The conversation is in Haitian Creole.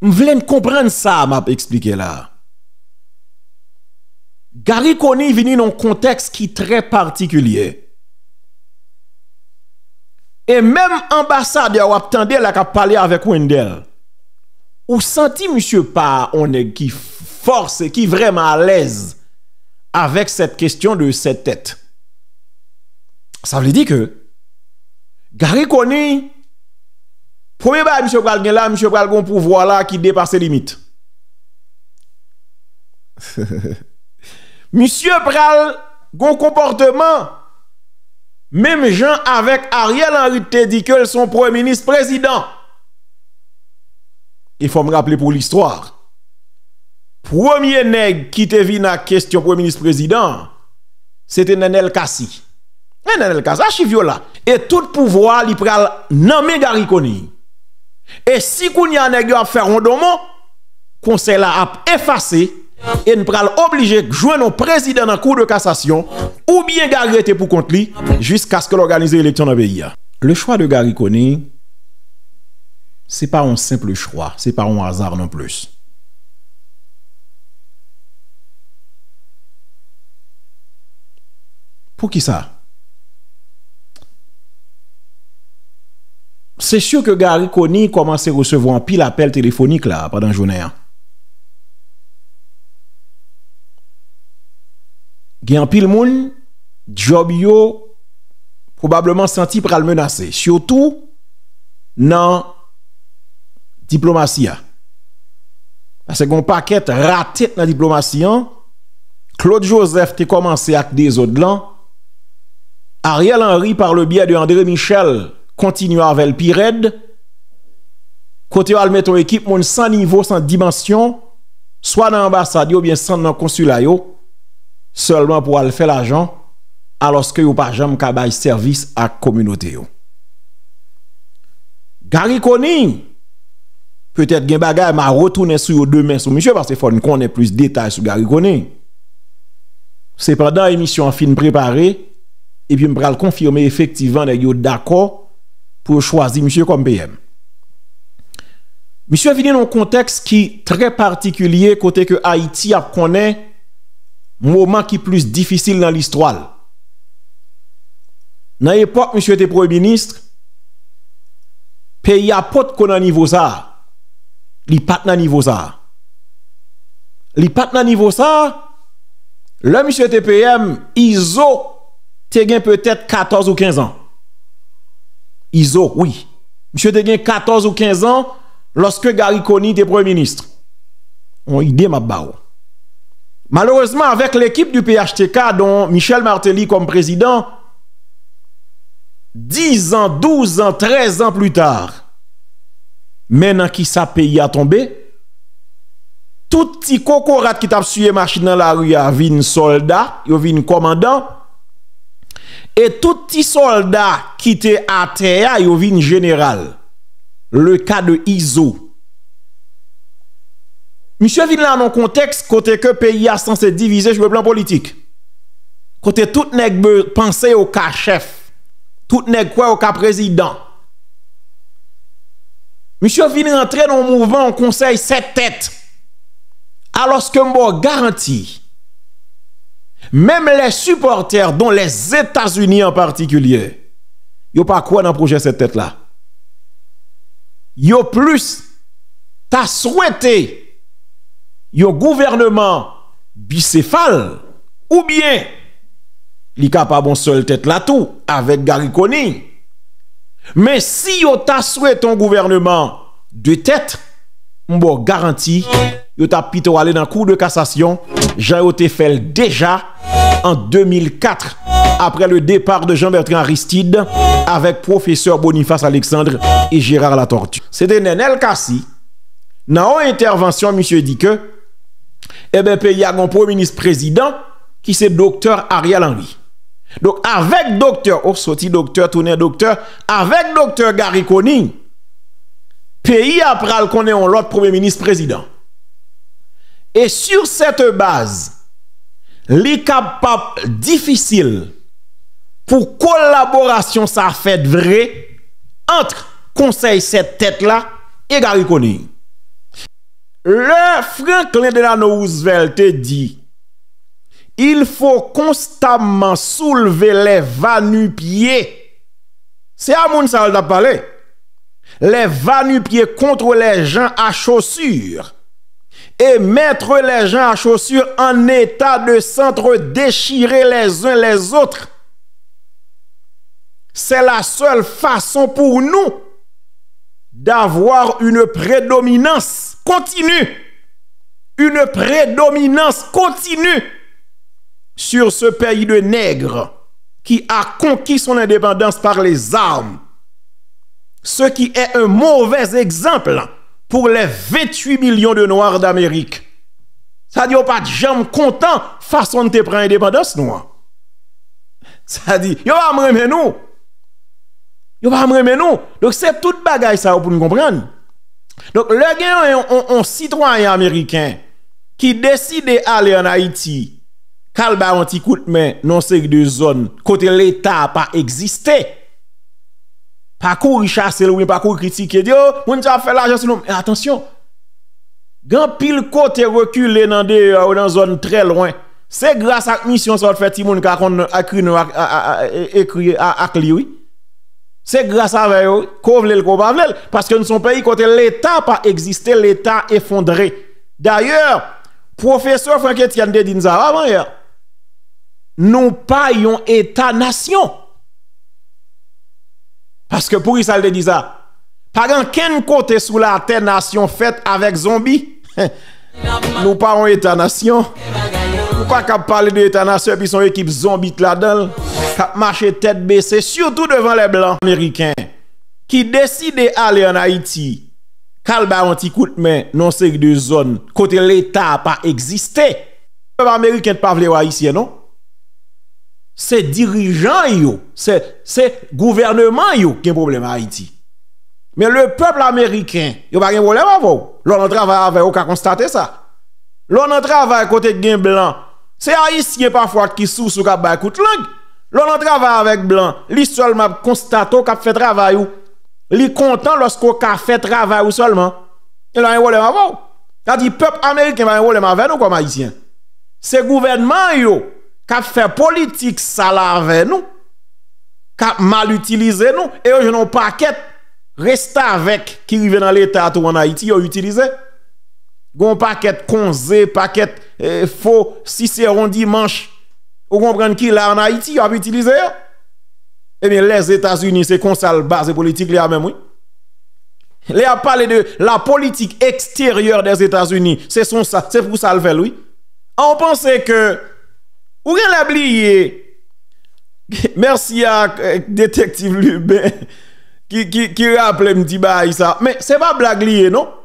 voulais comprendre ça, m'a expliqué là. Gary Coney vient dans un contexte qui est très particulier. Et même ambassadeur ou tendé la qui parlé avec Wendell. Ou senti monsieur pas on est qui force et qui vraiment à l'aise avec cette question de cette tête. Ça veut dire que Gary Coney Promi ba, M. Pral gen la, M. Pral gon pouvo la ki depase limit. M. Pral gon komporteman, mem jan avek Ariel Henry Tedickel son premier ministre-president. E fò m raple pou l'histoire. Premier neg ki te vi na kestyon premier ministre-president, se te nenel kasi. Men nenel kasi, a chi vyo la. E tout pouvo la li Pral nan me garikoni. E si kou ni anegyo ap fè rondoman Koun se la ap efase E n pral oblije k jwen nou prezident nan kou de kassasyon Ou bien gari ete pou kont li Jisk aske l'organize elektyon anbe iya Le chwa de gari koni Se pa an simple chwa Se pa an wazar nan plus Pou ki sa? Se syou ke gari koni komanse resevou an pil apel telefonik la padan jounè an. Gyan pil moun, job yo, probableman senti pral menase. Syoutou, nan diplomasyan. Ase kon paket ratet nan diplomasyan, Claude Joseph te komanse ak de zot glan, Ariel Henry par le bia de André Michel, kontinu anvel pi red kote yo almet ton ekip moun san nivou, san dimensyon swa nan ambasadyo bie san nan konsulay yo solman pou alfe la jan aloske yo pa jan mkabay servis ak komunote yo gari koni petet gen bagay ma rotounen sou yo demen sou misyo parce fon konen plus detay sou gari koni se prendan emisyon an fin prepari epi mpral konfirme efektivan nan yo dako pou chwazi msye kom P.M msye vini nan konteks ki tre partikulye kote ke Haiti ap konen mwoman ki plus difisil nan listwal nan epot msye te pro-ministre pe y apot konen nivo sa li pat nan nivo sa li pat nan nivo sa le msye te P.M izo te gen peutet 14 ou 15 an Iso, oui. Monsieur te gen 14 ou 15 ans lorsque Gary Conny était Premier ministre. On idée ma bao. Malheureusement, avec l'équipe du PHTK, dont Michel Martelly comme président, 10 ans, 12 ans, 13 ans plus tard, maintenant qui sa pays a tombé, tout petit cocorat qui t'a sué machine dans la rue a vin soldat, yo un commandant, Et tout ti soldat ki te atea yo vin general. Le ka de Iso. Misho vin la nan konteks kote ke peyi a san se divize jbe plan politik. Kote tout nek be panse yo ka chef. Tout nek kwe yo ka prezident. Misho vin la nan konteks kote ke peyi a san se divize jbe plan politik. Même les supporters, dont les États-Unis en particulier, yo pas quoi dans le projet cette tête-là. Yo plus, t'as souhaité, Un gouvernement bicéphale, ou bien, pas capable seul tête là tout, avec Gary Mais si yo t'a souhaité un gouvernement de tête, vous garanti, yo t'a plutôt aller dans cours de cassation été fait déjà en 2004 après le départ de Jean-Bertrand Aristide avec professeur Boniface Alexandre et Gérard Latortu C'était Nenel Kassi. Dans une intervention, monsieur dit que eh ben, pays a un premier ministre président qui c'est docteur Ariel Henry. Donc avec docteur, oh docteur, tourné docteur, avec docteur Gary Conning, pays après qu'on est l'autre premier ministre président. E sur sete base, li kapap difisil pou kollaborasyon sa fèd vre, antre konsey sete tèt la, e gari koni. Le Franklin de la Nozvel te di, il fò konstanman souleve le vanupye, se amoun sal da pale, le vanupye kontre le jan a chosyur, et mettre les gens à chaussures en état de s'entre-déchirer les uns les autres. C'est la seule façon pour nous d'avoir une prédominance continue, une prédominance continue sur ce pays de nègres qui a conquis son indépendance par les armes, ce qui est un mauvais exemple pou le 28 milyon de noyar d'Amerik. Sa di yo pat jam kontan fason te pren e depan dos nou an. Sa di, yo pa mremen nou. Yo pa mremen nou. Donk se tout bagay sa ou pou nou kompren. Donk le gen yon sitwany Ameriken ki deside ale an Haiti kal ba an ti kout men non se ki de zon kote l'Etat pa egziste. pas courir chasser ou pas courir critiquer oh on a fait l'argent attention grand pile côté reculé dans une euh, dans zone très loin c'est grâce à mission ça fait timoun ka a écrit à oui c'est grâce à eux parce que nous sommes pays côté l'état pas existé l'état effondré d'ailleurs professeur Franck Etienne de Dinza, nous pas un état nation Aske pouri salde di za, agan ken kote sou la tenasyon fet avèk zombi? Nou pa wè tanasyon, mou pa kap pale de tanasyon pi son ekip zombi tla dal, kap mache tèt bese, sio tout devan lè blan Amerikèn, ki deside ale an Haiti, kal ba an ti koute men non seki de zon, kote l'Etat pa egziste. E, mou pa Amerikèn pa vle wè isye, non? Se dirijan yo Se gouvernman yo Ki yon probleme Haiti Me le people Amerikan Yo ba gen wolem avou Lò nan travay avè yo ka konstate sa Lò nan travay kote gen blan Se a yisye pafwa ki sou sou ka bakout lang Lò nan travay avèk blan Li solman konstate yo ka fè travay yo Li kontan losko ka fè travay yo solman e Lò nan wolem avou Kadi people Amerikan Ba yon wolem avè nou kwa Maitien Se gouvernman yo qui fait politique ça nous, qui mal utilisé nous, et ils ont un paquet, reste avec, qui arrive dans l'État ou en Haïti, ils ont utilisé. Gon paquet konze, paquet eh, faux, si c'est un dimanche, vous comprenez qui là en Haïti, ils ont utilisé. Eh bien, les États-Unis, c'est comme ça base politique a même, oui. Les a parlé de la politique extérieure des États-Unis. C'est son ça, c'est pour ça fait, oui. On pensait que Ou gen l'abliye? Mersi a eh, detektiv Lube Ki rapple mtibay sa Men se pa blagliye non?